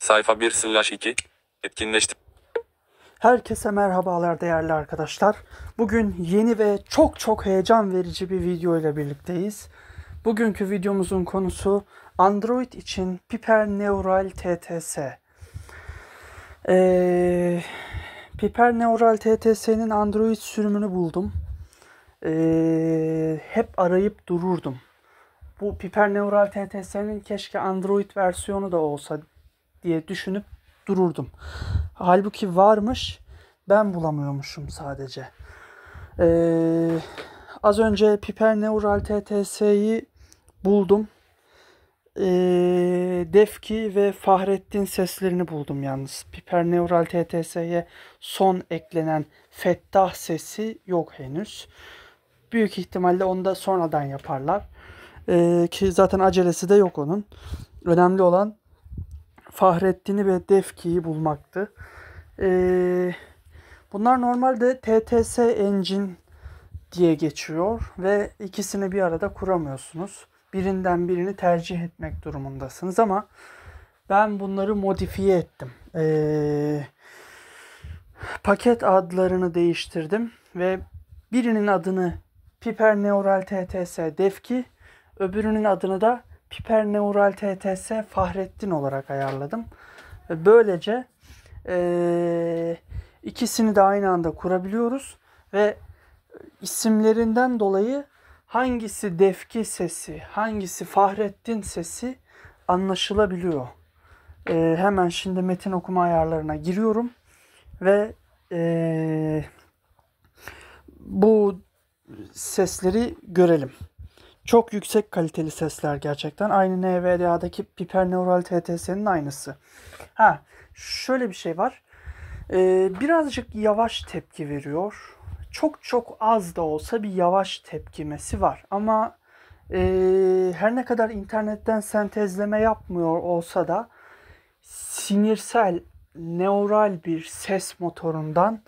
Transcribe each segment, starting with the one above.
Sayfa 1 slash 2. Etkinleştir. Herkese merhabalar değerli arkadaşlar. Bugün yeni ve çok çok heyecan verici bir video ile birlikteyiz. Bugünkü videomuzun konusu Android için Piper Neural TTS. Ee, Piper Neural TTS'nin Android sürümünü buldum. Ee, hep arayıp dururdum. Bu Piper Neural TTS'nin keşke Android versiyonu da olsa diye düşünüp dururdum. Halbuki varmış ben bulamıyormuşum sadece. Ee, az önce Piper Neural TTS'yi buldum. Ee, Defki ve Fahrettin seslerini buldum yalnız. Piper Neural TTS'ye son eklenen Fettah sesi yok henüz. Büyük ihtimalle onu da sonradan yaparlar. Ee, ki zaten acelesi de yok onun. Önemli olan Fahrettin'i ve Defki'yi bulmaktı. Ee, bunlar normalde TTS Engine diye geçiyor ve ikisini bir arada kuramıyorsunuz. Birinden birini tercih etmek durumundasınız ama ben bunları modifiye ettim. Ee, paket adlarını değiştirdim ve birinin adını Piper Neural TTS Defki, öbürünün adını da Piper Neural TTS Fahrettin olarak ayarladım. Ve böylece e, ikisini de aynı anda kurabiliyoruz ve isimlerinden dolayı hangisi Defki sesi, hangisi Fahrettin sesi anlaşılabiliyor. E, hemen şimdi metin okuma ayarlarına giriyorum ve e, bu sesleri görelim. Çok yüksek kaliteli sesler gerçekten. Aynı NVDA'daki Piper Neural TTS'nin aynısı. Ha, şöyle bir şey var. Ee, birazcık yavaş tepki veriyor. Çok çok az da olsa bir yavaş tepkimesi var. Ama e, her ne kadar internetten sentezleme yapmıyor olsa da sinirsel, neural bir ses motorundan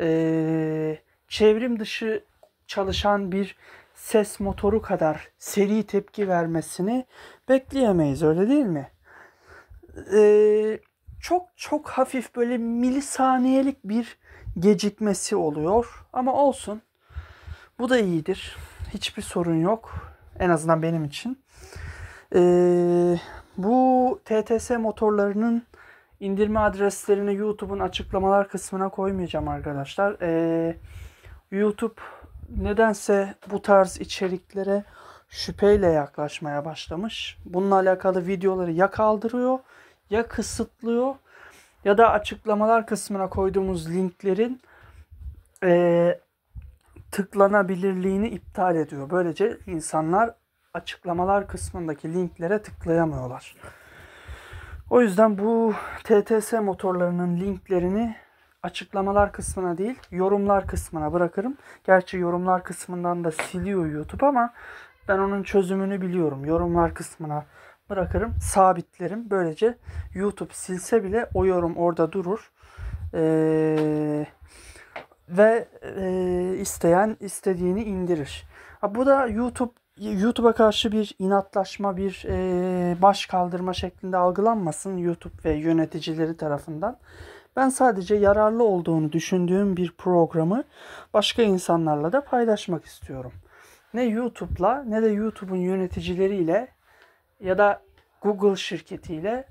e, çevrim dışı çalışan bir ses motoru kadar seri tepki vermesini bekleyemeyiz öyle değil mi? Ee, çok çok hafif böyle milisaniyelik bir gecikmesi oluyor ama olsun. Bu da iyidir. Hiçbir sorun yok. En azından benim için. Ee, bu TTS motorlarının indirme adreslerini YouTube'un açıklamalar kısmına koymayacağım arkadaşlar. Ee, YouTube nedense bu tarz içeriklere şüpheyle yaklaşmaya başlamış. Bununla alakalı videoları ya kaldırıyor ya kısıtlıyor ya da açıklamalar kısmına koyduğumuz linklerin e, tıklanabilirliğini iptal ediyor. Böylece insanlar açıklamalar kısmındaki linklere tıklayamıyorlar. O yüzden bu TTS motorlarının linklerini açıklamalar kısmına değil yorumlar kısmına bırakırım. Gerçi yorumlar kısmından da siliyor YouTube ama ben onun çözümünü biliyorum. Yorumlar kısmına bırakırım, sabitlerim. Böylece YouTube silse bile o yorum orada durur. Ee, ve e, isteyen istediğini indirir. Ha, bu da YouTube YouTube'a karşı bir inatlaşma, bir e, baş kaldırma şeklinde algılanmasın YouTube ve yöneticileri tarafından. Ben sadece yararlı olduğunu düşündüğüm bir programı başka insanlarla da paylaşmak istiyorum. Ne YouTube'la ne de YouTube'un yöneticileriyle ya da Google şirketiyle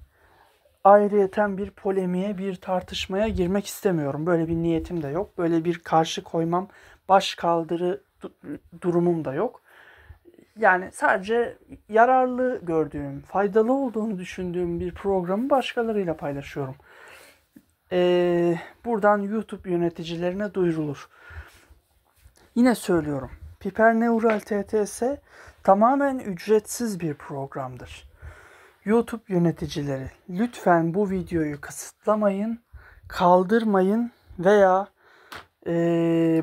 ayrıyeten bir polemiğe, bir tartışmaya girmek istemiyorum. Böyle bir niyetim de yok. Böyle bir karşı koymam, baş kaldırı durumum da yok. Yani sadece yararlı gördüğüm, faydalı olduğunu düşündüğüm bir programı başkalarıyla paylaşıyorum e, buradan YouTube yöneticilerine duyurulur. Yine söylüyorum. Piper Neural TTS tamamen ücretsiz bir programdır. YouTube yöneticileri lütfen bu videoyu kısıtlamayın, kaldırmayın veya e,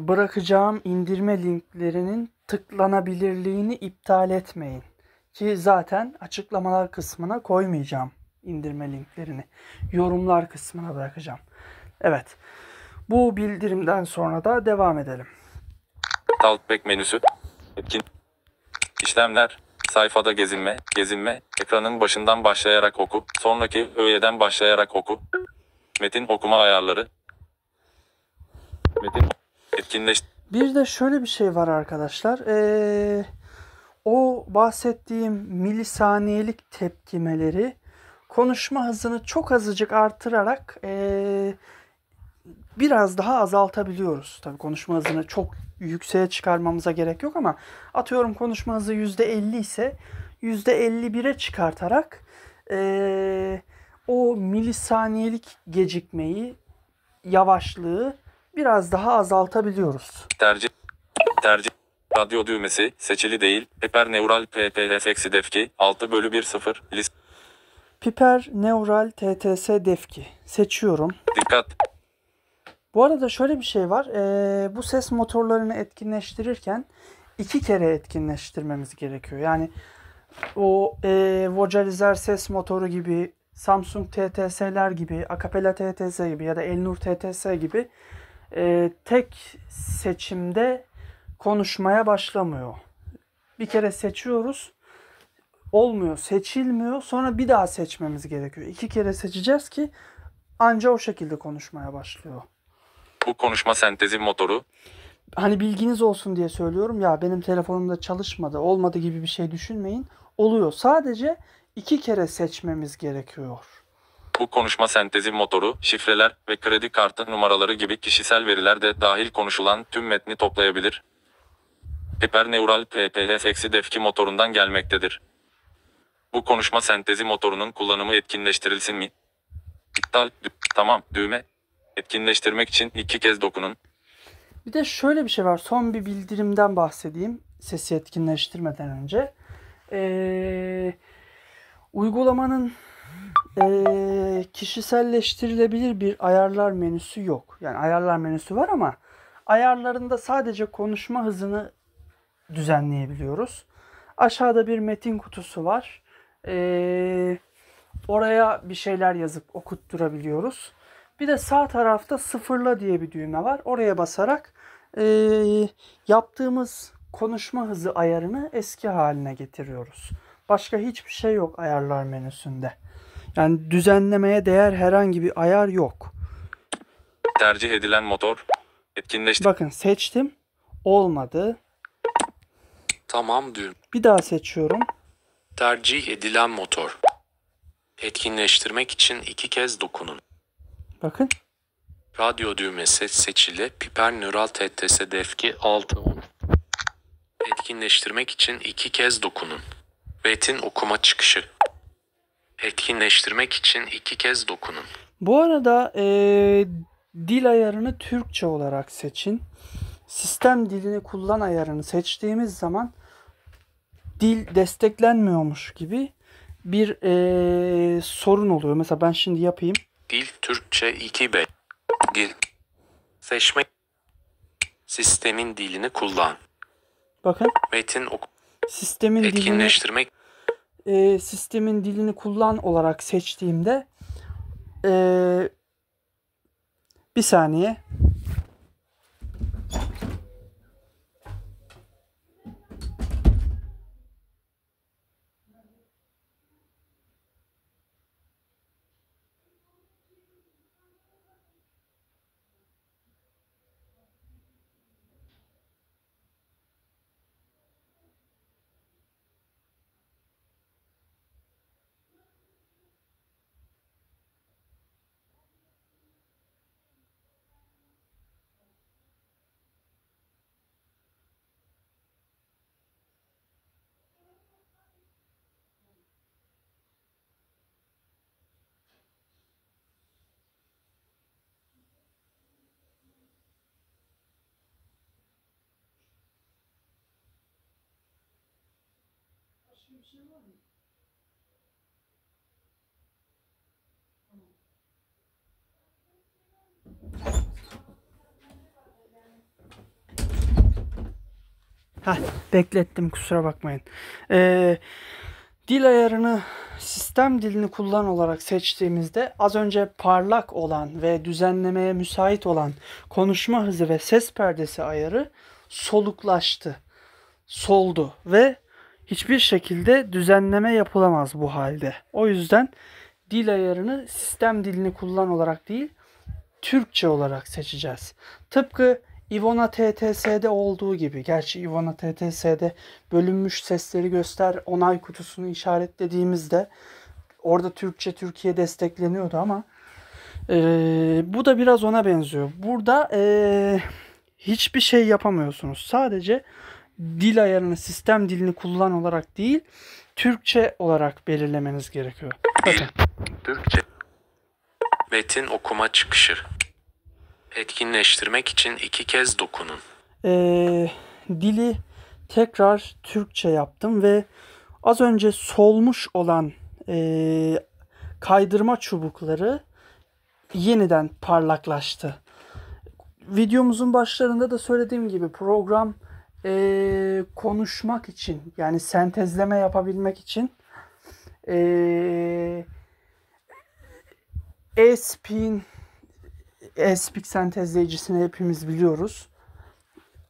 bırakacağım indirme linklerinin tıklanabilirliğini iptal etmeyin. Ki zaten açıklamalar kısmına koymayacağım indirme linklerini yorumlar kısmına bırakacağım. Evet. Bu bildirimden sonra da devam edelim. Talkback menüsü. Etkin. İşlemler. Sayfada gezinme, gezinme, ekranın başından başlayarak oku, sonraki öğeden başlayarak oku. Metin okuma ayarları. Metin etkinleş. Bir de şöyle bir şey var arkadaşlar. Ee, o bahsettiğim milisaniyelik tepkimeleri konuşma hızını çok azıcık artırarak e, biraz daha azaltabiliyoruz. Tabii konuşma hızını çok yükseğe çıkarmamıza gerek yok ama atıyorum konuşma hızı %50 ise %51'e çıkartarak e, o milisaniyelik gecikmeyi, yavaşlığı biraz daha azaltabiliyoruz. Tercih, tercih, radyo düğmesi, seçili değil, hiperneural PPRF-defki, 6 bölü 1 0, list. Piper Neural TTS Defki. Seçiyorum. Dikkat. Bu arada şöyle bir şey var. Ee, bu ses motorlarını etkinleştirirken iki kere etkinleştirmemiz gerekiyor. Yani o e, vocalizer ses motoru gibi, Samsung TTS'ler gibi, Acapella TTS gibi ya da Elnur TTS gibi e, tek seçimde konuşmaya başlamıyor. Bir kere seçiyoruz olmuyor, seçilmiyor. Sonra bir daha seçmemiz gerekiyor. İki kere seçeceğiz ki anca o şekilde konuşmaya başlıyor. Bu konuşma sentezi motoru. Hani bilginiz olsun diye söylüyorum ya benim telefonumda çalışmadı, olmadı gibi bir şey düşünmeyin. Oluyor. Sadece iki kere seçmemiz gerekiyor. Bu konuşma sentezi motoru, şifreler ve kredi kartı numaraları gibi kişisel veriler de dahil konuşulan tüm metni toplayabilir. Hiperneural PPL seksi defki motorundan gelmektedir. Bu konuşma sentezi motorunun kullanımı etkinleştirilsin mi? İptal. Dü- tamam. Düğme. Etkinleştirmek için iki kez dokunun. Bir de şöyle bir şey var. Son bir bildirimden bahsedeyim. Sesi etkinleştirmeden önce. Ee, uygulamanın e, kişiselleştirilebilir bir ayarlar menüsü yok. Yani ayarlar menüsü var ama ayarlarında sadece konuşma hızını düzenleyebiliyoruz. Aşağıda bir metin kutusu var e, oraya bir şeyler yazıp okutturabiliyoruz. Bir de sağ tarafta sıfırla diye bir düğme var. Oraya basarak e, yaptığımız konuşma hızı ayarını eski haline getiriyoruz. Başka hiçbir şey yok ayarlar menüsünde. Yani düzenlemeye değer herhangi bir ayar yok. Tercih edilen motor etkinleşti. Bakın seçtim. Olmadı. Tamam düğüm. Bir daha seçiyorum. Tercih edilen motor. Etkinleştirmek için iki kez dokunun. Bakın. Radyo düğmesi seçili. Piper nöral TTS defki 6 10. Etkinleştirmek için iki kez dokunun. Metin okuma çıkışı. Etkinleştirmek için iki kez dokunun. Bu arada ee, dil ayarını Türkçe olarak seçin. Sistem dilini kullan ayarını seçtiğimiz zaman dil desteklenmiyormuş gibi bir e, sorun oluyor. Mesela ben şimdi yapayım. Dil Türkçe 2B. Dil. Seçme. Sistemin dilini kullan. Bakın. Metin ok. Sistemin etkinleştirmek. Dilini, e, sistemin dilini kullan olarak seçtiğimde e, bir saniye. Başka bir şey var mı? Heh, beklettim kusura bakmayın. Ee, dil ayarını sistem dilini kullan olarak seçtiğimizde az önce parlak olan ve düzenlemeye müsait olan konuşma hızı ve ses perdesi ayarı soluklaştı, soldu ve hiçbir şekilde düzenleme yapılamaz bu halde. O yüzden dil ayarını sistem dilini kullan olarak değil, Türkçe olarak seçeceğiz. Tıpkı Ivona TTS'de olduğu gibi. Gerçi Ivona TTS'de bölünmüş sesleri göster onay kutusunu işaretlediğimizde orada Türkçe Türkiye destekleniyordu ama e, bu da biraz ona benziyor. Burada e, hiçbir şey yapamıyorsunuz. Sadece dil ayarını sistem dilini kullan olarak değil Türkçe olarak belirlemeniz gerekiyor. Bakın. Türkçe. Metin okuma çıkışı. Etkinleştirmek için iki kez dokunun. Ee, dili tekrar Türkçe yaptım ve az önce solmuş olan e, kaydırma çubukları yeniden parlaklaştı. Videomuzun başlarında da söylediğim gibi program e, konuşmak için yani sentezleme yapabilmek için ee, e, ESP'in ESPİK sentezleyicisini hepimiz biliyoruz.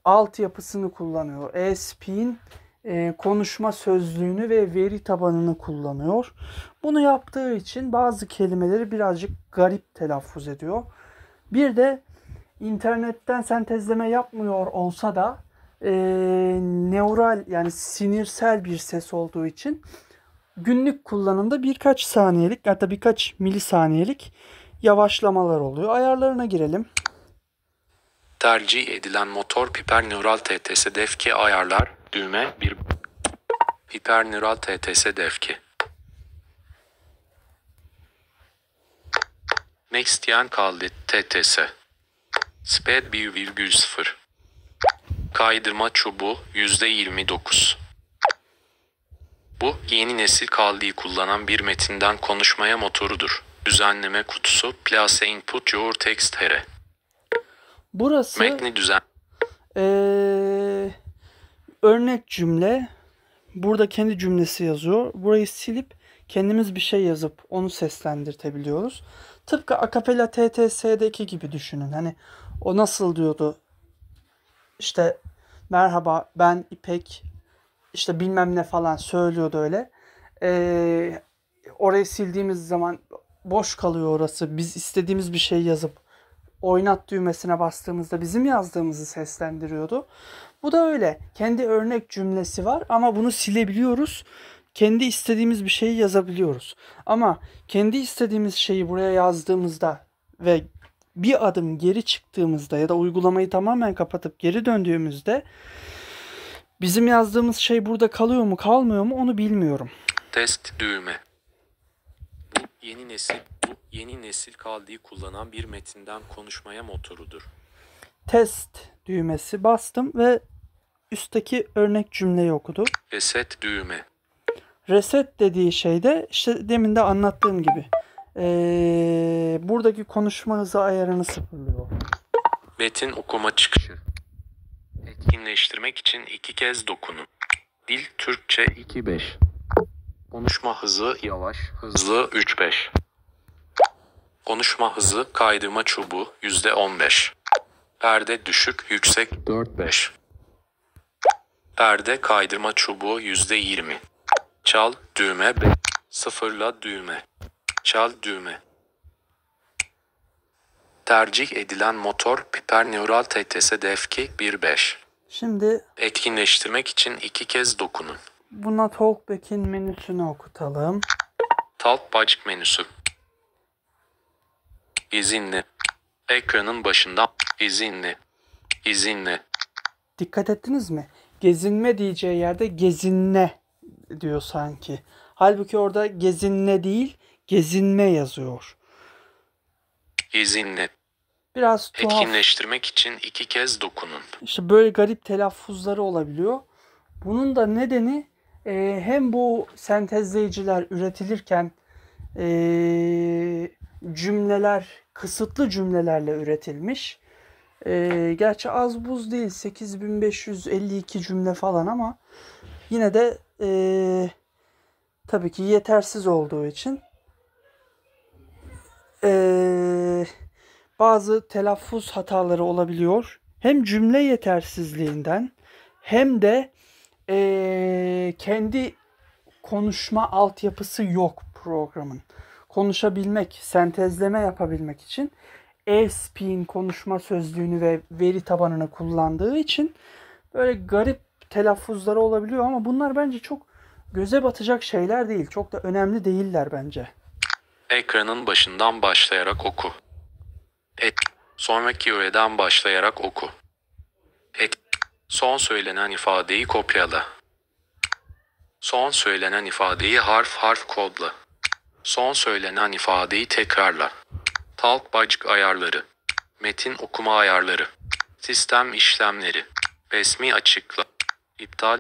Altyapısını kullanıyor. ESP'in e, konuşma sözlüğünü ve veri tabanını kullanıyor. Bunu yaptığı için bazı kelimeleri birazcık garip telaffuz ediyor. Bir de internetten sentezleme yapmıyor olsa da e, neural yani sinirsel bir ses olduğu için günlük kullanımda birkaç saniyelik hatta birkaç milisaniyelik yavaşlamalar oluyor. Ayarlarına girelim. Tercih edilen motor Piper Neural TTS defki ayarlar düğme bir Piper Neural TTS defki Max Tian kaldı TTS Speed 1,0 Kaydırma çubuğu %29. Bu, yeni nesil kaldığı kullanan bir metinden konuşmaya motorudur. Düzenleme kutusu Place Input Your Text Here. Burası metni düzen. Ee, örnek cümle. Burada kendi cümlesi yazıyor. Burayı silip kendimiz bir şey yazıp onu seslendirtebiliyoruz. Tıpkı akapela TTS'deki gibi düşünün. Hani o nasıl diyordu işte merhaba ben İpek işte bilmem ne falan söylüyordu öyle. Ee, orayı sildiğimiz zaman boş kalıyor orası. Biz istediğimiz bir şey yazıp oynat düğmesine bastığımızda bizim yazdığımızı seslendiriyordu. Bu da öyle. Kendi örnek cümlesi var ama bunu silebiliyoruz. Kendi istediğimiz bir şeyi yazabiliyoruz. Ama kendi istediğimiz şeyi buraya yazdığımızda ve bir adım geri çıktığımızda ya da uygulamayı tamamen kapatıp geri döndüğümüzde bizim yazdığımız şey burada kalıyor mu kalmıyor mu onu bilmiyorum. Test düğme. Bu yeni nesil bu yeni nesil kaldığı kullanan bir metinden konuşmaya motorudur. Test düğmesi bastım ve üstteki örnek cümleyi okudu. Reset düğme. Reset dediği şey de işte demin de anlattığım gibi ee, buradaki konuşma hızı ayarını sıfırlıyor. Metin okuma çıkışı. Etkinleştirmek için iki kez dokunun. Dil Türkçe 2.5 Konuşma hızı yavaş, hızlı 3.5 Konuşma hızı kaydırma çubuğu %15 Perde düşük, yüksek 4.5 Perde kaydırma çubuğu %20 Çal, düğme 5 Sıfırla düğme Çal düğme. Tercih edilen motor Piper Neural TTS DFK 1.5. Şimdi etkinleştirmek için iki kez dokunun. Buna Talkback'in menüsünü okutalım. Talkback menüsü. İzinli. Ekranın başında izinli. İzinli. Dikkat ettiniz mi? Gezinme diyeceği yerde gezinle diyor sanki. Halbuki orada gezinle değil, gezinme yazıyor. Gezinme. Biraz tuhaf. Etkinleştirmek için iki kez dokunun. İşte böyle garip telaffuzları olabiliyor. Bunun da nedeni e, hem bu sentezleyiciler üretilirken e, cümleler kısıtlı cümlelerle üretilmiş. E, gerçi az buz değil 8552 cümle falan ama yine de e, tabii ki yetersiz olduğu için ee, bazı telaffuz hataları olabiliyor. Hem cümle yetersizliğinden hem de ee, kendi konuşma altyapısı yok programın. Konuşabilmek, sentezleme yapabilmek için ESP'in konuşma sözlüğünü ve veri tabanını kullandığı için böyle garip telaffuzları olabiliyor ama bunlar bence çok göze batacak şeyler değil. Çok da önemli değiller bence. Ekranın başından başlayarak oku. Et. Sonraki öğeden başlayarak oku. Et. Son söylenen ifadeyi kopyala. Son söylenen ifadeyi harf harf kodla. Son söylenen ifadeyi tekrarla. Talk bacık ayarları. Metin okuma ayarları. Sistem işlemleri. Resmi açıkla. İptal.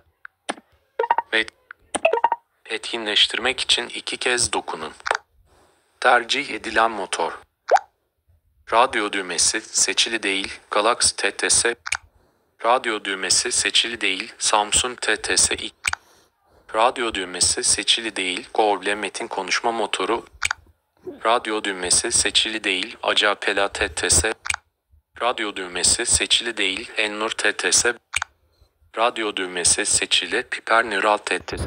ve Etkinleştirmek için iki kez dokunun. Tercih edilen motor. Radyo düğmesi seçili değil Galaxy TTS. Radyo düğmesi seçili değil Samsung TTS Radyo düğmesi seçili değil Google Metin konuşma motoru. Radyo düğmesi seçili değil Acapela TTS. Radyo düğmesi seçili değil Ennur TTS. Radyo düğmesi seçili Piper Neural TTS.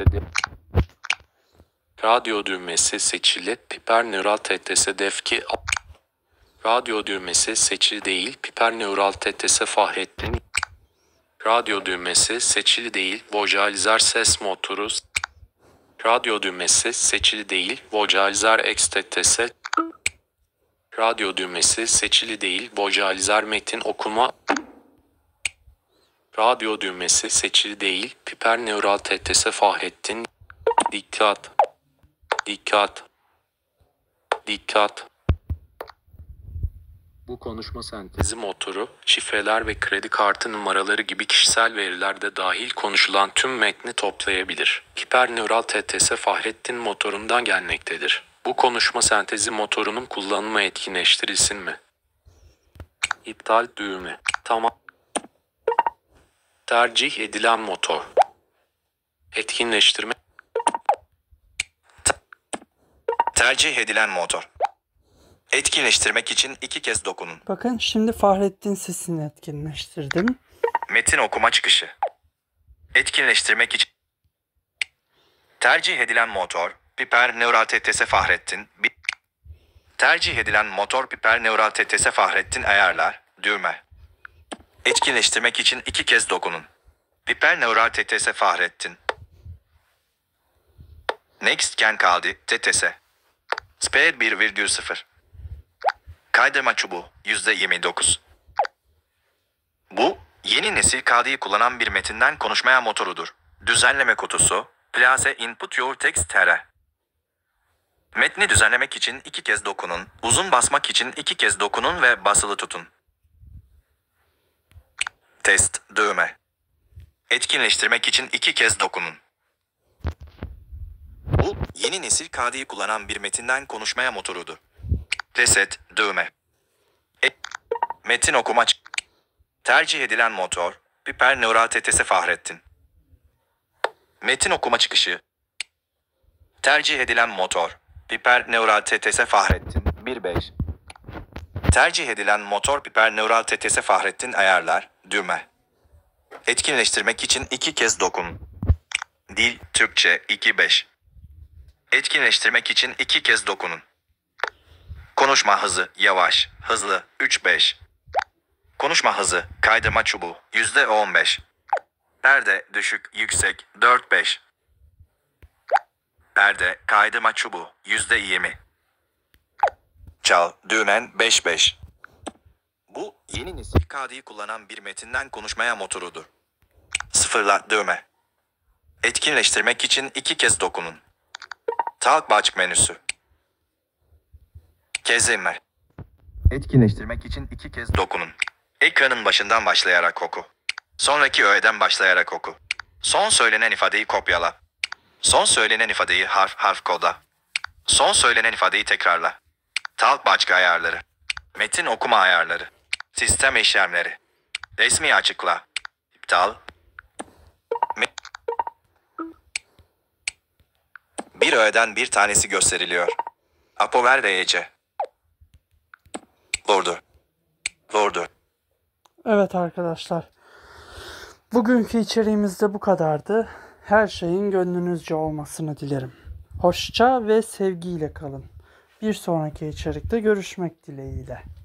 Radyo düğmesi seçili. Piper neural TTS defki. Radyo düğmesi seçili değil. Piper neural TTS Fahrettin. Radyo düğmesi seçili değil. Vocalizer ses motoru. Radyo düğmesi seçili değil. Vocalizer X TTS. Radyo düğmesi seçili değil. Vocalizer metin okuma. Radyo düğmesi seçili değil. Piper neural TTS Fahrettin. Dikkat. Dikkat. Dikkat. Bu konuşma sentezi motoru, şifreler ve kredi kartı numaraları gibi kişisel verilerde de dahil konuşulan tüm metni toplayabilir. Hiperneural TTS Fahrettin motorundan gelmektedir. Bu konuşma sentezi motorunun kullanımı etkinleştirilsin mi? İptal düğümü. Tamam. Tercih edilen motor. Etkinleştirme Tercih edilen motor. Etkinleştirmek için iki kez dokunun. Bakın şimdi Fahrettin sesini etkinleştirdim. Metin okuma çıkışı. Etkinleştirmek için tercih edilen motor Piper Neural TTS Fahrettin. Bir... Tercih edilen motor Piper Neural TTS Fahrettin ayarlar. Düğme. Etkinleştirmek için iki kez dokunun. Piper Neural TTS Fahrettin. Next gen kaldı TTS. Speed 1,0. Kaydırma çubuğu %29. Bu, yeni nesil KD'yi kullanan bir metinden konuşmaya motorudur. Düzenleme kutusu, Place Input Your Text TR. Metni düzenlemek için iki kez dokunun, uzun basmak için iki kez dokunun ve basılı tutun. Test, düğme. Etkinleştirmek için iki kez dokunun yeni nesil KD'yi kullanan bir metinden konuşmaya motorudu. Reset, düğme. E, metin okuma. Tercih edilen motor, Piper Neural TTS Fahrettin. Metin okuma çıkışı. Tercih edilen motor, Piper Neural TTS Fahrettin 1.5 Tercih edilen motor Piper Neural TTS Fahrettin ayarlar, düğme. Etkinleştirmek için iki kez dokun. Dil, Türkçe 2.5 Etkinleştirmek için iki kez dokunun. Konuşma hızı yavaş, hızlı 3-5. Konuşma hızı kaydırma çubuğu %15. Perde düşük yüksek 4-5. Perde kaydırma çubuğu %20. Çal düğmen 5-5. Bu yeni nesil KD'yi kullanan bir metinden konuşmaya motorudur. Sıfırla düğme. Etkinleştirmek için iki kez dokunun. Talkback menüsü. Gezinme. Etkinleştirmek için iki kez dokunun. Ekranın başından başlayarak koku. Sonraki öğeden başlayarak oku. Son söylenen ifadeyi kopyala. Son söylenen ifadeyi harf harf koda. Son söylenen ifadeyi tekrarla. Talkback ayarları. Metin okuma ayarları. Sistem işlemleri. Resmi açıkla. İptal, Bir öğeden bir tanesi gösteriliyor. Apover RC. Lordu. Lordu. Evet arkadaşlar. Bugünkü içeriğimiz de bu kadardı. Her şeyin gönlünüzce olmasını dilerim. Hoşça ve sevgiyle kalın. Bir sonraki içerikte görüşmek dileğiyle.